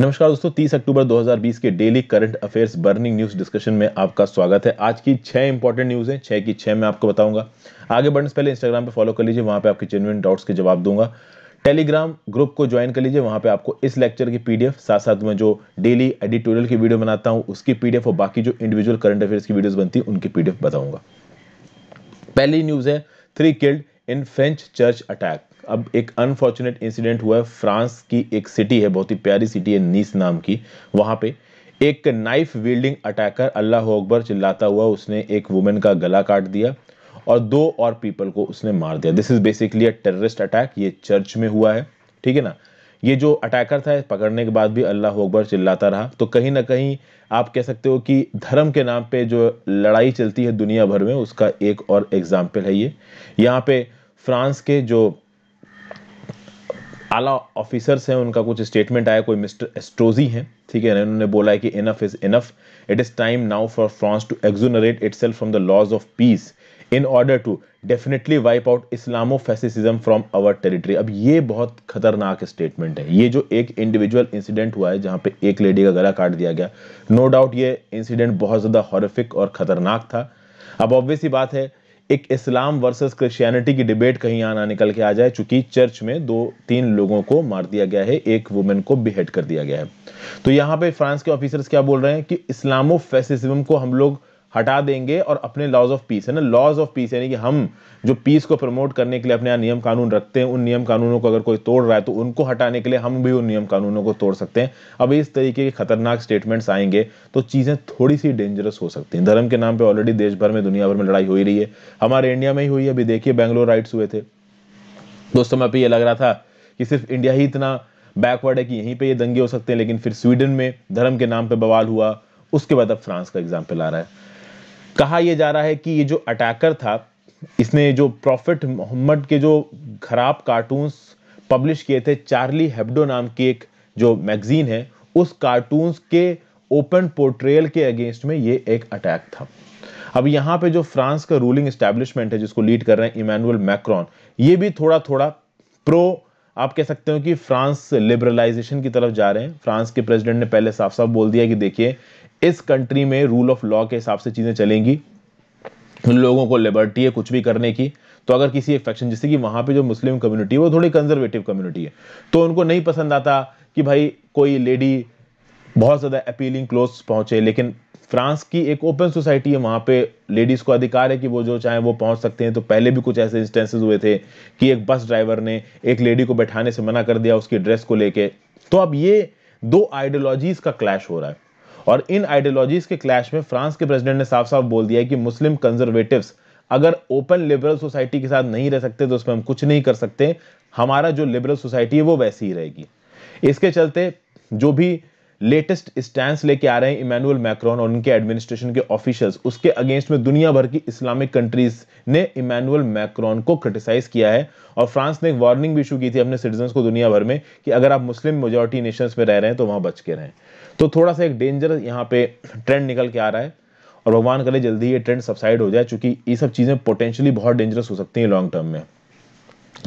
नमस्कार दोस्तों 30 अक्टूबर 2020 के daily current affairs burning news discussion में आपका स्वागत है आज की छह इंपॉर्टेंट न्यूज है छह की छह मैं आपको बताऊंगा आगे बढ़ने से पहले इंस्टाग्राम पे फॉलो कर लीजिए वहां पे आपके जेनुअन डाउट्स के जवाब दूंगा टेलीग्राम ग्रुप को ज्वाइन कर लीजिए वहां पे आपको इस लेक्चर की पीडीएफ साथ साथ में जो डेली एडिटोरियल की वीडियो बनाता हूँ उसकी पीडीएफ और बाकी जो इंडिविजुअल करंट अफेयर्स की वीडियो बनती है उनकी पीडीएफ बताऊंगा पहली न्यूज है three killed in French church attack अब एक अनफॉर्चुनेट इंसिडेंट हुआ है फ्रांस की एक सिटी है बहुत ही प्यारी सिटी है नीस नाम की वहां पे एक नाइफ वील्डिंग अटैकर अल्लाह अकबर चिल्लाता हुआ उसने एक वुमेन का गला काट दिया और दो और पीपल को उसने मार दिया this is basically a terrorist attack ये चर्च में हुआ है ठीक है ना ये जो अटैकर था पकड़ने के बाद भी अल्लाह अकबर चिल्लाता रहा तो कहीं ना कहीं आप कह सकते हो कि धर्म के नाम पे जो लड़ाई चलती है दुनिया भर में उसका एक और एग्जाम्पल है ये यहाँ पे फ्रांस के जो आला ऑफिसर्स हैं उनका कुछ स्टेटमेंट आया कोई मिस्टर एस्ट्रोजी हैं ठीक है उन्होंने बोला है कि enough is enough it is time now for France to exonerate it from the laws of peace in order to definitely wipe out Islamo fascism from our territory अब ये बहुत खतरनाक स्टेटमेंट है ये जो एक इंडिविजुअल इंसिडेंट हुआ है जहाँ पे एक लेडी का गला काट दिया गया नो no डाउट ये इंसिडेंट बहुत ज़्यादा हॉरिफिक और ख़तरनाक था अब ऑब्वियस ही बात है एक इस्लाम वर्सेस क्रिश्चियनिटी की डिबेट कहीं आना निकल के आ जाए चूंकि चर्च में दो तीन लोगों को मार दिया गया है एक वुमेन को बिहेड कर दिया गया है तो यहाँ पे फ्रांस के ऑफिसर्स क्या बोल रहे हैं कि इस्लामो फेसिज्म को हम लोग हटा देंगे और अपने लॉज ऑफ पीस है ना लॉज ऑफ पीस यानी कि हम जो पीस को प्रमोट करने के लिए अपने यहाँ नियम कानून रखते हैं उन नियम कानूनों को अगर कोई तोड़ रहा है तो उनको हटाने के लिए हम भी उन नियम कानूनों को तोड़ सकते हैं अब इस तरीके के खतरनाक स्टेटमेंट्स आएंगे तो चीज़ें थोड़ी सी डेंजरस हो सकती हैं धर्म के नाम पर ऑलरेडी देश भर में दुनिया भर में लड़ाई हो ही रही है हमारे इंडिया में ही हुई है अभी देखिए बैंगलोर राइट्स हुए थे दोस्तों उस समय पर यह लग रहा था कि सिर्फ इंडिया ही इतना बैकवर्ड है कि यहीं पर ये दंगे हो सकते हैं लेकिन फिर स्वीडन में धर्म के नाम पर बवाल हुआ उसके बाद अब फ्रांस का एग्जाम्पल आ रहा है कहा यह जा रहा है कि ये जो अटैकर था इसने जो प्रॉफिट मोहम्मद के जो खराब कार्टून्स पब्लिश किए थे चार्ली हेब्डो नाम की एक जो मैगजीन है उस कार्टून्स के ओपन पोर्ट्रेल के अगेंस्ट में ये एक अटैक था अब यहाँ पे जो फ्रांस का रूलिंग एस्टेब्लिशमेंट है जिसको लीड कर रहे हैं इमानुअल मैक्रॉन ये भी थोड़ा थोड़ा प्रो आप कह सकते हो कि फ्रांस लिबरलाइजेशन की तरफ जा रहे हैं फ्रांस के प्रेसिडेंट ने पहले साफ साफ बोल दिया कि देखिए इस कंट्री में रूल ऑफ लॉ के हिसाब से चीज़ें चलेंगी उन लोगों को लिबर्टी है कुछ भी करने की तो अगर किसी एक फैक्शन जैसे कि वहां पे जो मुस्लिम कम्युनिटी है वो थोड़ी कंजर्वेटिव कम्युनिटी है तो उनको नहीं पसंद आता कि भाई कोई लेडी बहुत ज़्यादा अपीलिंग क्लोज पहुंचे लेकिन फ्रांस की एक ओपन सोसाइटी है वहां पे लेडीज़ को अधिकार है कि वो जो चाहे वो पहुंच सकते हैं तो पहले भी कुछ ऐसे इंस्टेंसेस हुए थे कि एक बस ड्राइवर ने एक लेडी को बैठाने से मना कर दिया उसकी ड्रेस को लेके तो अब ये दो आइडियोलॉजीज़ का क्लैश हो रहा है और इन आइडियोलॉजीज के क्लैश में फ्रांस के प्रेसिडेंट ने साफ साफ बोल दिया कि मुस्लिम कंजर्वेटिव अगर ओपन लिबरल सोसाइटी के साथ नहीं रह सकते तो उसमें हम कुछ नहीं कर सकते हमारा जो लिबरल सोसाइटी है वो वैसी ही रहेगी इसके चलते जो भी लेटेस्ट स्टैंड लेके आ रहे हैं इमानुअल मैक्रॉन और उनके एडमिनिस्ट्रेशन के ऑफिशियल्स उसके अगेंस्ट में दुनिया भर की इस्लामिक कंट्रीज ने इमानुअल मैक्रॉन को क्रिटिसाइज किया है और फ्रांस ने एक वार्निंग भी इशू की थी अपने सिटीजन को दुनिया भर में कि अगर आप मुस्लिम मेजोरिटी नेशन में रह रहे हैं तो वहां बच के रहें तो थोड़ा सा एक डेंजर यहाँ पे ट्रेंड निकल के आ रहा है और भगवान करे जल्दी ये ट्रेंड सबसाइड हो जाए चूंकि ये सब चीज़ें पोटेंशियली बहुत डेंजरस हो सकती हैं लॉन्ग टर्म में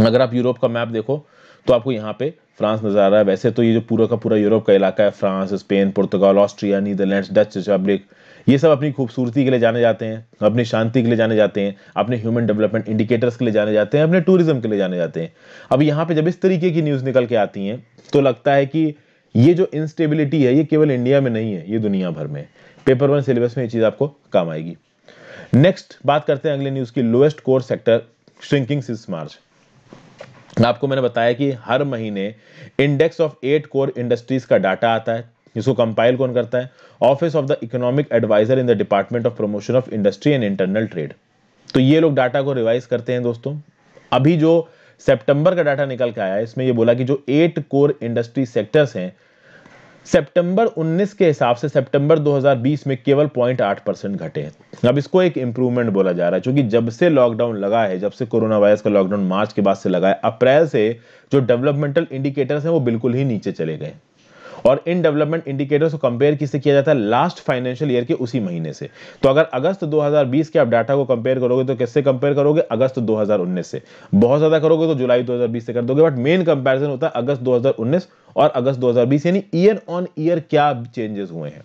अगर आप यूरोप का मैप देखो तो आपको यहाँ पे फ्रांस नज़र आ रहा है वैसे तो ये जो पूरा का पूरा यूरोप का इलाका है France Spain Portugal Austria Netherland Dutch Republic ये सब अपनी खूबसूरती के लिए जाने जाते हैं अपनी शांति के लिए जाने जाते हैं अपने ह्यूमन डेवलपमेंट इंडिकेटर्स के लिए जाने जाते हैं अपने टूरिज्म के लिए जाने जाते हैं अब यहाँ पे जब इस तरीके की न्यूज़ निकल के आती है तो लगता है कि ये जो इंस्टेबिलिटी है ये केवल इंडिया में नहीं है ये दुनिया भर में पेपर वन सिलेबस में ये चीज़ आपको काम आएगी नेक्स्ट बात करते हैं अगले न्यूज़ की lowest core sector shrinking since March आपको मैंने बताया कि हर महीने index of eight core industries का डाटा आता है जिसको कंपाइल कौन करता है office of the economic adviser in the department of promotion of industry and internal trade तो ये लोग डाटा को रिवाइज करते हैं दोस्तों अभी जो सितंबर का डाटा निकल के आया है इसमें ये बोला कि जो एट कोर इंडस्ट्री सेक्टर्स हैं सितंबर 19 के हिसाब से सितंबर 2020 में केवल पॉइंट आठ परसेंट घटे हैं अब इसको एक इंप्रूवमेंट बोला जा रहा है क्योंकि जब से लॉकडाउन लगा है जब से कोरोना वायरस का लॉकडाउन मार्च के बाद से लगा है अप्रैल से जो डेवलपमेंटल इंडिकेटर्स हैं वो बिल्कुल ही नीचे चले गए और इन डेवलपमेंट इंडिकेटर्स को कंपेयर किससे किया जाता है लास्ट फाइनेंशियल ईयर के उसी महीने से तो अगर अगस्त 2020 के आप डाटा को कंपेयर करोगे तो किससे कंपेयर करोगे अगस्त 2019 से बहुत ज्यादा करोगे तो जुलाई 2020 से कर दोगे बट मेन कंपेरिजन होता है अगस्त 2019 और अगस्त 2020 यानी ईयर ऑन ईयर क्या चेंजेस हुए हैं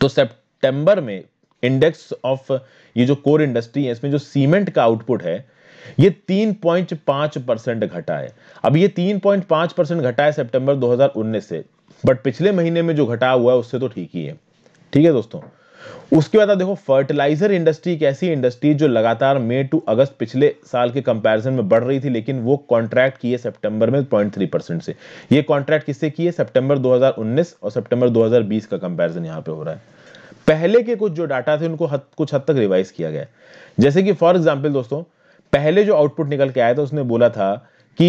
तो सितंबर में इंडेक्स ऑफ ये जो कोर इंडस्ट्री है इसमें जो सीमेंट का आउटपुट है ये 3.5 परसेंट घटा है अब ये 3.5 परसेंट घटा है सितंबर 2019 से बट पिछले महीने में जो घटा हुआ है उससे तो ठीक ही है ठीक है दोस्तों उसके बाद देखो फर्टिलाइजर इंडस्ट्री एक ऐसी इंडस्ट्री जो लगातार मई टू अगस्त पिछले साल के कंपैरिजन में बढ़ रही थी लेकिन वो कॉन्ट्रैक्ट किए सितंबर में 0.3 परसेंट से ये कॉन्ट्रैक्ट किससे किए सितंबर 2019 और सितंबर 2020 का कंपैरिजन यहां पे हो रहा है पहले के कुछ जो डाटा थे उनको हद, कुछ हद तक रिवाइज किया गया जैसे कि फॉर एग्जाम्पल दोस्तों पहले जो आउटपुट निकल के आया था उसने बोला था कि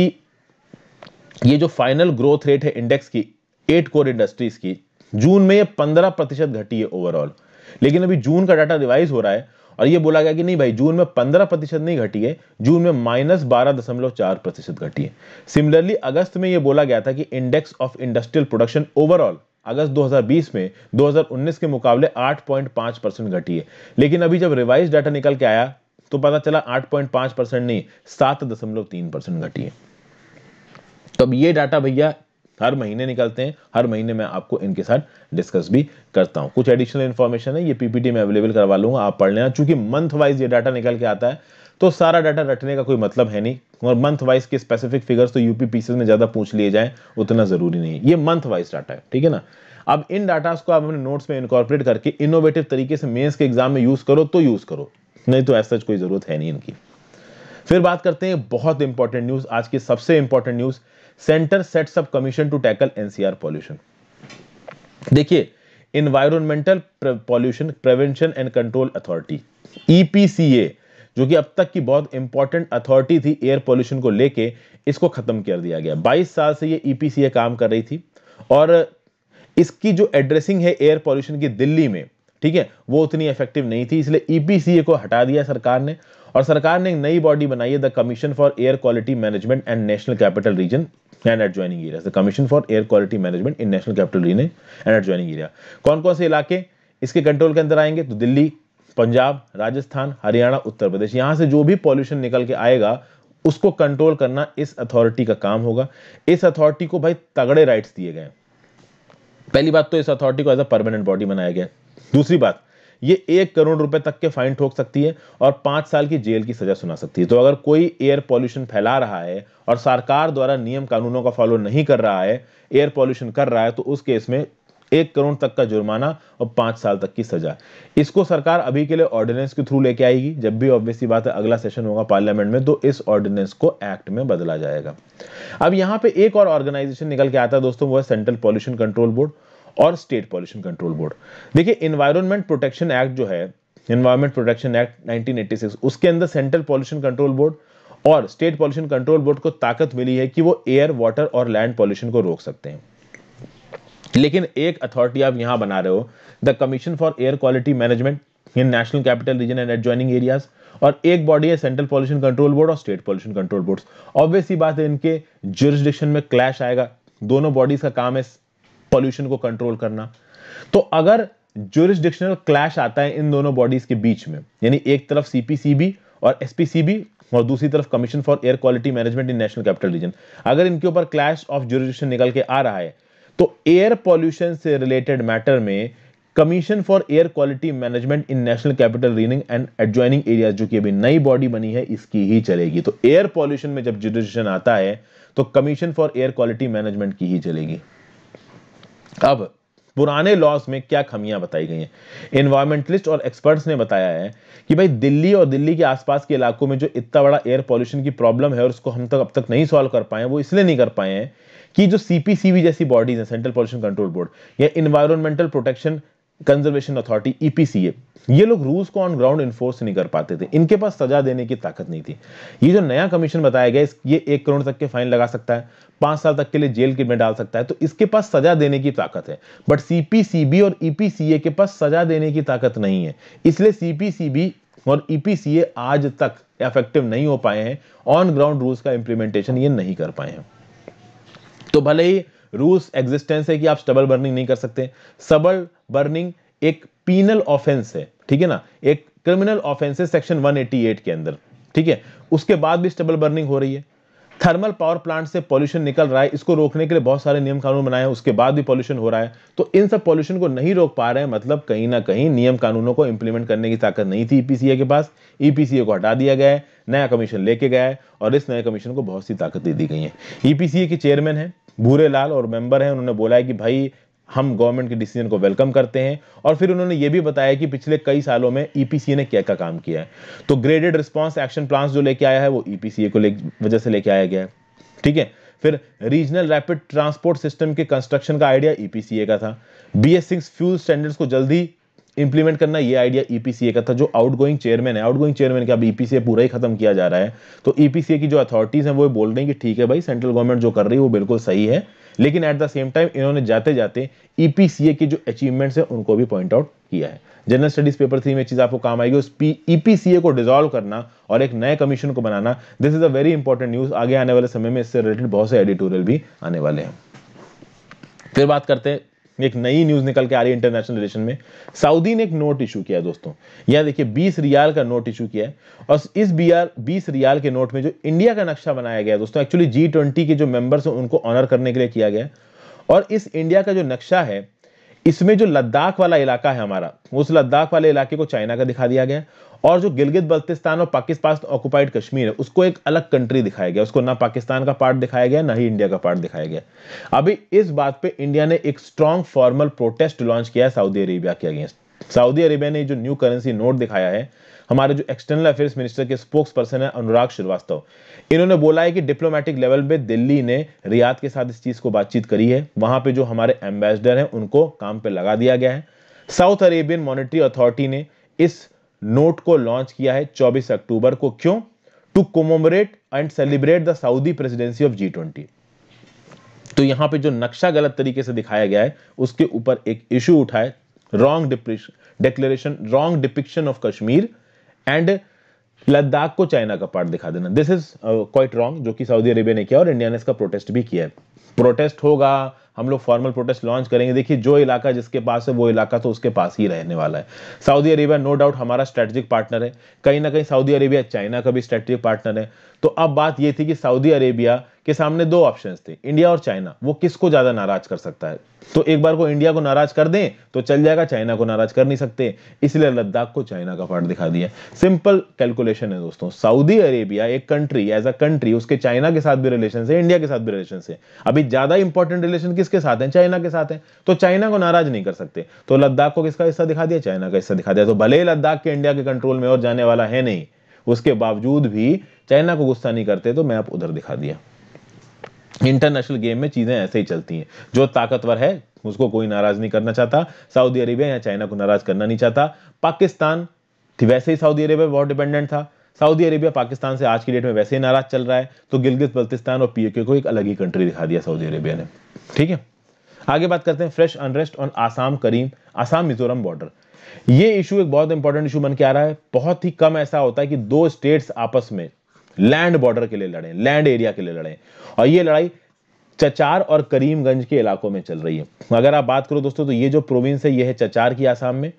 ये जो फाइनल ग्रोथ रेट है इंडेक्स की एट कोर इंडस्ट्रीज की जून में ये पंद्रह प्रतिशत घटी है ओवरऑल लेकिन अभी जून का डाटा रिवाइज हो रहा है और ये बोला गया कि नहीं भाई जून में पंद्रह प्रतिशत नहीं घटी है जून में माइनस बारह दशमलव चार प्रतिशत घटी है सिमिलरली अगस्त में ये बोला गया था कि index of industrial production overall अगस्त 2020 में 2019 के मुकाबले 8.5 परसेंट घटी है लेकिन अभी जब रिवाइज डाटा निकल के आया तो पता चला 8.5 परसेंट नहीं सात दशमलव तीन परसेंट घटी है तो अब ये डाटा भैया हर महीने निकलते हैं हर महीने मैं आपको इनके साथ डिस्कस भी करता हूं कुछ एडिशनल इन्फॉर्मेशन है ये पीपीटी में अवेलेबल करवा लूंगा आप पढ़ लेना चूंकि मंथ वाइज ये डाटा निकल के आता है तो सारा डाटा रटने का कोई मतलब है नहीं और मंथ वाइज के स्पेसिफिक फिगर्स तो यूपी पीसेज में ज़्यादा पूछ लिए जाए उतना ज़रूरी नहीं ये मंथ वाइज डाटा है ठीक है ना अब इन डाटा को आप अपने नोट्स में इनकॉर्पोरेट करके इनोवेटिव तरीके से मेंस के एग्जाम में यूज़ करो तो यूज़ करो नहीं तो ऐसा कोई ज़रूरत है नहीं इनकी फिर बात करते हैं बहुत इंपॉर्टेंट न्यूज़ आज की सबसे important news centre sets up commission to tackle NCR pollution देखिए environmental pollution prevention and control authority EPCA जो कि अब तक की बहुत इंपॉर्टेंट अथॉरिटी थी एयर पॉल्यूशन को लेके इसको खत्म कर दिया गया 22 साल से ये ईपीसीए e काम कर रही थी और इसकी जो एड्रेसिंग है एयर पॉल्यूशन की दिल्ली में ठीक है वो उतनी इफेक्टिव नहीं थी इसलिए ईपीसीए e को हटा दिया सरकार ने और सरकार ने एक नई बॉडी बनाई है the commission for air quality management and national capital region and joining area commission for air quality management in national capital region and joining area कौन कौन से इलाके इसके कंट्रोल के अंदर आएंगे तो दिल्ली पंजाब राजस्थान हरियाणा उत्तर प्रदेश यहां से जो भी पॉल्यूशन निकल के आएगा उसको कंट्रोल करना इस अथॉरिटी का काम होगा इस अथॉरिटी को भाई तगड़े राइट्स दिए गए पहली बात तो इस अथॉरिटी को एज अ परमानेंट बॉडी बनाया गया दूसरी बात ये एक करोड़ रुपए तक के फाइन ठोक सकती है और पांच साल की जेल की सजा सुना सकती है तो अगर कोई एयर पॉल्यूशन फैला रहा है और सरकार द्वारा नियम कानूनों का फॉलो नहीं कर रहा है एयर पॉल्यूशन कर रहा है तो उस केस में एक करोड़ तक का जुर्माना और पांच साल तक की सजा इसको सरकार अभी के लिए ऑर्डिनेंस के थ्रू लेके आएगी जब भी ऑब्वियसली बात है अगला सेशन होगा पार्लियामेंट में तो इस ऑर्डिनेंस को एक्ट में बदला जाएगा अब यहां पे एक और ऑर्गेनाइजेशन निकल के आता है दोस्तों वो है सेंट्रल पॉल्यूशन कंट्रोल बोर्ड और स्टेट पॉल्यूशन कंट्रोल बोर्ड देखिए इन्वायरमेंट प्रोटेक्शन एक्ट जो है इन्वायरमेंट प्रोटेक्शन एक्ट 1986 उसके अंदर सेंट्रल पॉल्यूशन कंट्रोल बोर्ड और स्टेट पॉल्यूशन कंट्रोल बोर्ड को ताकत मिली है कि वो एयर वाटर और लैंड पॉल्यूशन को रोक सकते हैं लेकिन एक अथॉरिटी आप यहां बना रहे हो the commission for air quality management in national capital region and adjoining areas और एक बॉडी है सेंट्रल पॉल्यूशन कंट्रोल बोर्ड और state pollution control board obvious बात है इनके जुरिस्डिक्शन में क्लैश आएगा दोनों बॉडीज का काम है पॉल्यूशन को कंट्रोल करना तो अगर ज्यूरिस्डिक्शनल क्लैश आता है इन दोनों बॉडीज के बीच में यानी एक तरफ सीपीसीबी और एसपीसीबी और दूसरी तरफ commission for air quality management in national capital region अगर इनके ऊपर क्लैश ऑफ ज्यूरिस्डिक्शन निकल के आ रहा है तो एयर पॉल्यूशन से रिलेटेड मैटर में commission for air quality management in national capital रीनिंग एंड एडजॉइनिंग एरियाज जो कि अभी नई बॉडी बनी है इसकी ही चलेगी तो एयर पॉल्यूशन में जब जुडिशन आता है तो commission for air quality management की ही चलेगी अब पुराने लॉज में क्या खमियां बताई गई हैं इन्वायरमेंटलिस्ट और एक्सपर्ट्स ने बताया है कि भाई दिल्ली और दिल्ली के आसपास के इलाकों में जो इतना बड़ा एयर पॉल्यूशन की प्रॉब्लम है और उसको हम तक अब तक नहीं सॉल्व कर पाए वो इसलिए नहीं कर पाए हैं कि जो सीपीसीबी जैसी बॉडीज हैं सेंट्रल पॉल्यूशन कंट्रोल बोर्ड या environmental protection conservation authority EPCA ये लोग रूल्स को ऑन ग्राउंड इन्फोर्स नहीं कर पाते थे इनके पास सजा देने की ताकत नहीं थी ये जो नया कमीशन बताया गया ये एक करोड़ तक के फाइन लगा सकता है पांच साल तक के लिए जेल में डाल सकता है तो इसके पास सजा देने की ताकत है बट सीपीसीबी और ईपीसीए e के पास सजा देने की ताकत नहीं है इसलिए सीपीसीबी और ईपीसीए e आज तक इफेक्टिव नहीं हो पाए हैं ऑन ग्राउंड रूल्स का इंप्लीमेंटेशन ये नहीं कर पाए हैं तो भले ही रूल्स एग्जिस्टेंस है कि आप स्टबल बर्निंग नहीं कर सकते सबल बर्निंग एक पीनल ऑफेंस है ठीक है ना एक क्रिमिनल ऑफेंस है सेक्शन 188 के अंदर ठीक है उसके बाद भी स्टबल बर्निंग हो रही है थर्मल पावर प्लांट से पॉल्यूशन निकल रहा है इसको रोकने के लिए बहुत सारे नियम कानून बनाए हैं उसके बाद भी पॉल्यूशन हो रहा है तो इन सब पॉल्यूशन को नहीं रोक पा रहे हैं मतलब कहीं ना कहीं नियम कानूनों को इंप्लीमेंट करने की ताकत नहीं थी ईपीसीए e के पास ईपीसीए e को हटा दिया गया है नया कमीशन लेके गया है और इस नए कमीशन को बहुत सी ताकत दे दी गई है ईपीसीए के चेयरमैन है भूरे लाल और मेंबर हैं उन्होंने बोला है कि भाई हम गवर्नमेंट के डिसीजन को वेलकम करते हैं और फिर उन्होंने ये भी बताया कि पिछले कई सालों में ईपीसीए e ने क्या क्या काम किया है तो ग्रेडेड रिस्पॉन्स एक्शन प्लान जो लेके आया है वो ईपीसीए e को वजह से लेके आया गया है ठीक है फिर रीजनल रैपिड ट्रांसपोर्ट सिस्टम के कंस्ट्रक्शन का आइडिया ईपीसीए e का था B S six fuel standards को जल्दी इंप्लीमेंट करना ये आइडिया ईपीसीए e का था जो आउटगोइंग चेयरमैन है आउटगोइंग चेयरमैन का अब ईपीसीए पूरा ही खत्म किया जा रहा है तो ईपीसीए e की जो अथॉरिटीज हैं वो बोल रही हैं कि ठीक है भाई सेंट्रल गवर्नमेंट जो कर रही है वो बिल्कुल सही है लेकिन एट द सेम टाइम इन्होंने जाते जाते ईपीसीए की जो अचीवमेंट्स है उनको भी पॉइंट आउट किया है जनरल स्टडीज पेपर थ्री में चीज आपको काम आएगी उस ईपीसीए e को डिजोल्व करना और एक नए कमीशन को बनाना this is a very important news आगे आने वाले समय में इससे रिलेटेड बहुत से एडिटोरियल भी आने वाले हैं फिर बात करते हैं एक नई न्यूज़ निकल के आ रही है इंटरनेशनल रिलेशन में सऊदी ने एक नोट इशू किया दोस्तों यहां देखिए बीस रियाल का नोट इशू किया है और इस बी आर बीस रियाल के नोट में जो इंडिया का नक्शा बनाया गया है दोस्तों एक्चुअली जी ट्वेंटी के जो मेंबर्स हैं उनको ऑनर करने के लिए किया गया और इस इंडिया का जो नक्शा है इसमें जो लद्दाख वाला इलाका है हमारा उस लद्दाख वाले इलाके को चाइना का दिखा दिया गया और जो गिलगित बल्तिस्तान और पाकिस्तान ऑक्युपाइड कश्मीर है उसको एक अलग कंट्री दिखाया गया उसको ना पाकिस्तान का पार्ट दिखाया गया ना ही इंडिया का पार्ट दिखाया गया अभी इस बात पे इंडिया ने एक स्ट्रांग फॉर्मल प्रोटेस्ट लॉन्च किया है सऊदी अरेबिया के अगेंस्ट सऊदी अरेबिया ने जो न्यू करेंसी नोट दिखाया है हमारे जो एक्सटर्नल अफेयर्स मिनिस्टर के स्पोक्स पर्सन है अनुराग श्रीवास्तव इन्होंने बोला है कि डिप्लोमेटिक लेवल पे दिल्ली ने रियाद के साथ इस चीज़ को बातचीत करी है वहां पे जो हमारे एम्बेसडर हैं उनको काम पे लगा दिया गया है साउथ अरेबियन मॉनिटरी अथॉरिटी ने इस नोट को लॉन्च किया है चौबीस अक्टूबर को क्यों to commemorate and celebrate the Saudi presidency of G twenty तो यहां पे जो नक्शा गलत तरीके से दिखाया गया है उसके ऊपर एक इशू उठाए wrong declaration wrong depiction of Kashmir and Ladakh को चाइना का पार्ट दिखा देना दिस इज क्वाइट रॉन्ग जो कि सऊदी अरेबिया ने किया और इंडिया ने इसका प्रोटेस्ट भी किया है प्रोटेस्ट होगा हम लोग फॉर्मल प्रोटेस्ट लॉन्च करेंगे देखिए जो इलाका जिसके पास है वो इलाका तो उसके पास ही रहने वाला है सऊदी अरेबिया नो डाउट हमारा स्ट्रेटजिक पार्टनर है कहीं ना कहीं सऊदी अरेबिया चाइना का भी स्ट्रेटजिक पार्टनर है तो अब बात ये थी कि सऊदी अरेबिया के सामने दो ऑप्शंस थे इंडिया और चाइना वो किसको ज्यादा नाराज कर सकता है तो एक बार को इंडिया को नाराज कर दें तो चल जाएगा चाइना को नाराज कर नहीं सकते इसलिए लद्दाख को चाइना का पार्ट दिखा दिया सिंपल कैलकुलेशन है दोस्तों सऊदी अरेबिया एक कंट्री एज अ कंट्री उसके चाइना के साथ भी रिलेशन है इंडिया के साथ भी रिलेशन है अभी ज्यादा इंपॉर्टेंट रिलेशन किसके साथ है चाइना के साथ है तो चाइना को नाराज नहीं कर सकते तो लद्दाख को किसका हिस्सा दिखा दिया चाइना का हिस्सा दिखा दिया तो भले ही लद्दाख के इंडिया के कंट्रोल में और जाने वाला है नहीं उसके बावजूद भी चाइना को गुस्सा नहीं करते तो मैं आप उधर दिखा दिया इंटरनेशनल गेम में चीज़ें ऐसे ही चलती हैं जो ताकतवर है उसको कोई नाराज़ नहीं करना चाहता सऊदी अरेबिया या चाइना को नाराज़ करना नहीं चाहता पाकिस्तान वैसे ही सऊदी अरेबिया बहुत डिपेंडेंट था सऊदी अरेबिया पाकिस्तान से आज की डेट में वैसे ही नाराज चल रहा है तो गिलगित बल्तिस्तान और पीएके को एक अलग ही कंट्री दिखा दिया सऊदी अरेबिया ने ठीक है आगे बात करते हैं फ्रेश अनरेस्ट ऑन आसाम करीम आसाम मिजोरम बॉर्डर ये इशू एक बहुत इंपॉर्टेंट इशू बन के आ रहा है बहुत ही कम ऐसा होता है कि दो स्टेट्स आपस में लैंड बॉर्डर के लिए लड़े लैंड एरिया के लिए लड़े और ये लड़ाई चचार और करीमगंज के इलाकों में चल रही है अगर आप बात करो दोस्तों तो ये जो प्रोविंस है ये है चचार की आसाम में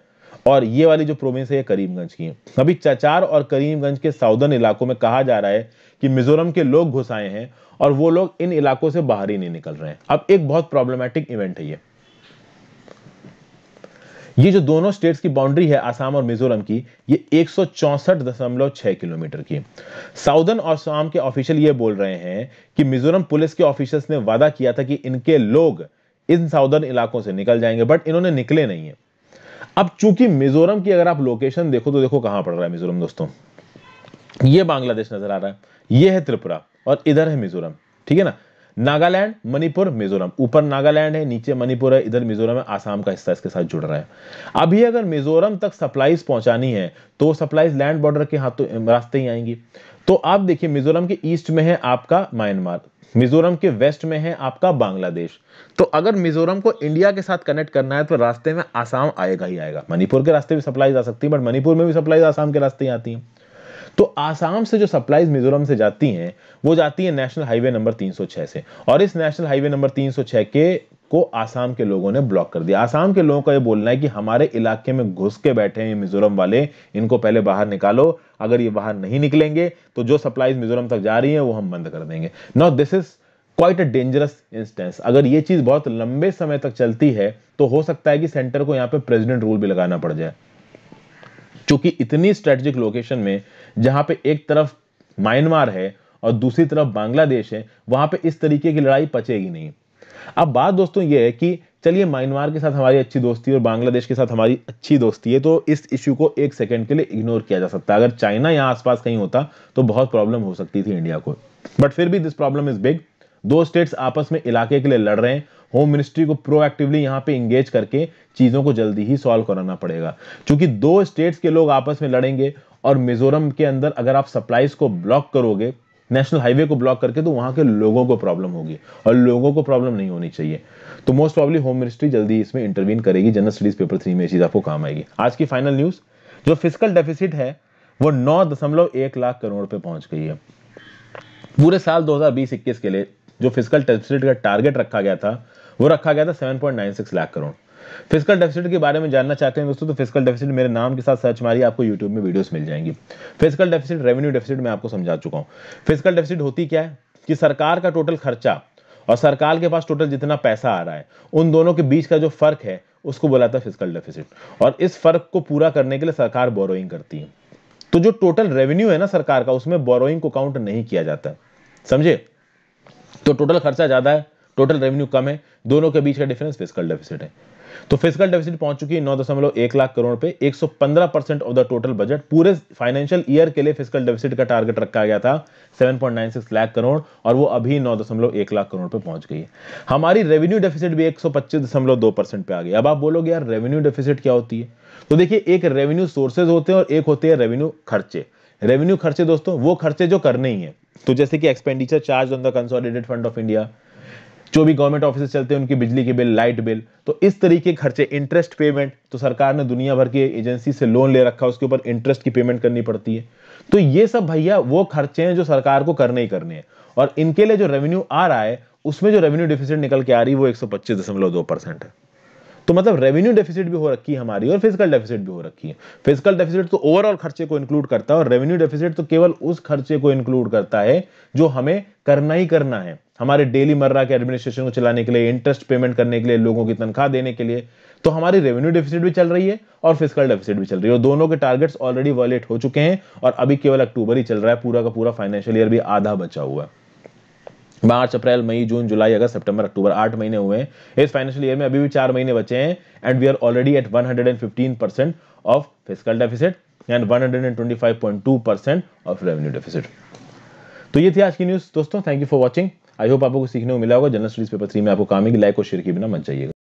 और ये वाली जो प्रोविंस है ये करीमगंज की है अभी चचार और करीमगंज के साउदर्न इलाकों में कहा जा रहा है कि मिजोरम के लोग घुस आए हैं और वो लोग इन इलाकों से बाहर ही नहीं निकल रहे हैं अब एक बहुत प्रॉब्लमेटिक इवेंट है ये ये जो दोनों स्टेट्स की बाउंड्री है आसाम और मिजोरम की ये एक किलोमीटर की साउदर्न शाम के ऑफिशियल ये बोल रहे हैं कि मिजोरम पुलिस के ऑफिसर्स ने वादा किया था कि इनके लोग इन साउदर्न इलाकों से निकल जाएंगे बट इन्होंने निकले नहीं है अब चूंकि मिजोरम की अगर आप लोकेशन देखो तो देखो कहां पड़ रहा है मिजोरम दोस्तों ये बांग्लादेश नजर आ रहा है ये है त्रिपुरा और इधर है मिजोरम ठीक है ना नागालैंड मणिपुर मिजोरम ऊपर नागालैंड है नीचे मणिपुर है इधर मिजोरम है आसाम का हिस्सा इसके साथ जुड़ रहा है अभी अगर मिजोरम तक सप्लाईज पहुंचानी है तो सप्लाईज लैंड बॉर्डर के हाथों तो रास्ते ही आएंगी तो आप देखिए मिजोरम के ईस्ट में है आपका म्यांमार मिजोरम के वेस्ट में है आपका बांग्लादेश तो अगर मिजोरम को इंडिया के साथ कनेक्ट करना है तो रास्ते में आसाम आएगा ही आएगा मणिपुर के रास्ते भी सप्लाई जा सकती है बट मणिपुर में भी सप्लाई आसाम के रास्ते ही आती है तो आसाम से जो सप्लाईज मिजोरम से जाती हैं वो जाती है नेशनल हाईवे नंबर 306 से और इस नेशनल हाईवे नंबर 306 के को आसाम के लोगों ने ब्लॉक कर दिया आसाम के लोगों का ये बोलना है कि हमारे इलाके में घुस के बैठे हैं मिजोरम वाले इनको पहले बाहर निकालो अगर ये बाहर नहीं निकलेंगे तो जो सप्लाईज मिजोरम तक जा रही है वो हम बंद कर देंगे now this is quite a dangerous instance अगर ये चीज बहुत लंबे समय तक चलती है तो हो सकता है कि सेंटर को यहाँ पे प्रेसिडेंट रूल भी लगाना पड़ जाए क्योंकि इतनी स्ट्रेटेजिक लोकेशन में जहां पे एक तरफ म्यांमार है और दूसरी तरफ बांग्लादेश है वहां पे इस तरीके की लड़ाई पचेगी नहीं अब बात दोस्तों ये है कि चलिए म्यांमार के साथ हमारी अच्छी दोस्ती और बांग्लादेश के साथ हमारी अच्छी दोस्ती है तो इस इश्यू को एक सेकंड के लिए इग्नोर किया जा सकता है अगर चाइना यहाँ आसपास कहीं होता तो बहुत प्रॉब्लम हो सकती थी इंडिया को बट फिर भी दिस प्रॉब्लम इज बिग दो स्टेट्स आपस में इलाके के लिए लड़ रहे हैं होम मिनिस्ट्री को प्रोएक्टिवली यहाँ पे इंगेज करके चीज़ों को जल्दी ही सॉल्व कराना पड़ेगा क्योंकि दो स्टेट्स के लोग आपस में लड़ेंगे और मिजोरम के अंदर अगर आप सप्लाईज को ब्लॉक करोगे नेशनल हाईवे को ब्लॉक करके तो वहां के लोगों को प्रॉब्लम होगी और लोगों को प्रॉब्लम नहीं होनी चाहिए तो मोस्ट प्रॉब्ली होम मिनिस्ट्री जल्दी इसमें इंटरवीन करेगी जनरल स्टडीज पेपर थ्री में चीज आपको काम आएगी आज की फाइनल न्यूज जो फिजिकल डेफिसिट है वो नौ दशमलव एक लाख करोड़ पे पहुंच गई है पूरे साल दो हजार के लिए जो फिजिकल डेफिसिट का टारगेट रखा गया था वो रखा गया था seven lakh crore physical deficit के बारे में जानना चाहते हैं दोस्तों तो फिजिकल डेफिसिट मेरे नाम के साथ सर्च मारिए आपको यूट्यूब में वीडियोस मिल जाएंगी फिजिकल डेफिसिट रेवेन्यू डेफिसिट मैं आपको समझा चुका हूँ फिजिकल डेफिसिट होती क्या है कि सरकार का टोटल खर्चा और सरकार के पास टोटल जितना पैसा आ रहा है उन दोनों के बीच का जो फर्क है उसको बुलाता है फिजिकल डेफिसिट और इस फर्क को पूरा करने के लिए सरकार बोरोइंग करती है तो जो टोटल रेवेन्यू है ना सरकार का उसमें बोरोइंग को काउंट नहीं किया जाता समझे तो टोटल खर्चा ज्यादा है टोटल रेवेन्यू कम है दोनों के बीच का डिफरेंस फिजिकल डेफिसिट है तो फिजिकल डेफिसिट पहुंच चुकी है नौ दशमलव एक लाख करोड़ पे 115 percent of the total budget पूरे फाइनेंशियल ईयर के लिए फिजिकल डेफिसिट का टारगेट रखा गया था 7.96 लाख करोड़ और वो अभी नौ दशमलव एक लाख करोड़ पे पहुंच गई है हमारी रेवेन्यू डेफिसिट भी एक परसेंट पे आ गई अब आप बोलोगे यार रेवेन्यू डेफिसिट क्या होती है तो देखिए एक रेवेन्यू सोर्सेज होते हैं और एक होते हैं रेवेन्यू खर्चे रेवेन्यू खर्चे दोस्तों वो खर्चे जो करने ही है तो जैसे कि expenditure charge on the consolidated fund of India जो भी गवर्नमेंट ऑफिस चलते हैं उनकी बिजली के बिल लाइट बिल तो इस तरीके खर्चे इंटरेस्ट पेमेंट तो सरकार ने दुनिया भर की एजेंसी से लोन ले रखा है उसके ऊपर इंटरेस्ट की पेमेंट करनी पड़ती है तो ये सब भैया वो खर्चे हैं जो सरकार को करने ही करने हैं और इनके लिए जो रेवेन्यू आ रहा है उसमें जो रेवेन्यू डिफिसिट निकल के आ रही है वो एक है तो मतलब रेवेन्यू डेफिसिट भी हो रखी है हमारी और फिजिकल डेफिसिट भी हो रखी है फिजिकल डेफिसिट तो ओवरऑल खर्चे को इंक्लूड करता है और रेवेन्यू डेफिसिट तो केवल उस खर्चे को इंक्लूड करता है जो हमें करना ही करना है हमारे डेली मर्रा के एडमिनिस्ट्रेशन को चलाने के लिए इंटरेस्ट पेमेंट करने के लिए लोगों की तनख्वाह देने के लिए तो हमारी रेवेन्यू डेफिसिट भी चल रही है और फिजिकल डेफिसिट भी चल रही है और दोनों के टारगेट्स ऑलरेडी वॉलेट हो चुके हैं और अभी केवल अक्टूबर ही चल रहा है पूरा का पूरा फाइनेंशियल ईयर भी आधा बचा हुआ है मार्च अप्रैल मई जून जुलाई अगस्त सितंबर अक्टूबर आठ महीने हुए हैं इस फाइनेंशियल ईयर में अभी भी चार महीने बचे हैं and we are already at 115 percent of physical deficit and 125.2 percent of revenue deficit तो ये थी आज की न्यूज दोस्तों thank you for watching I hope आपको सीखने को मिला होगा जनरल स्टडीज पेपर थ्री में आपको काम है लाइक और शेयर की बिना मन चाहिएगा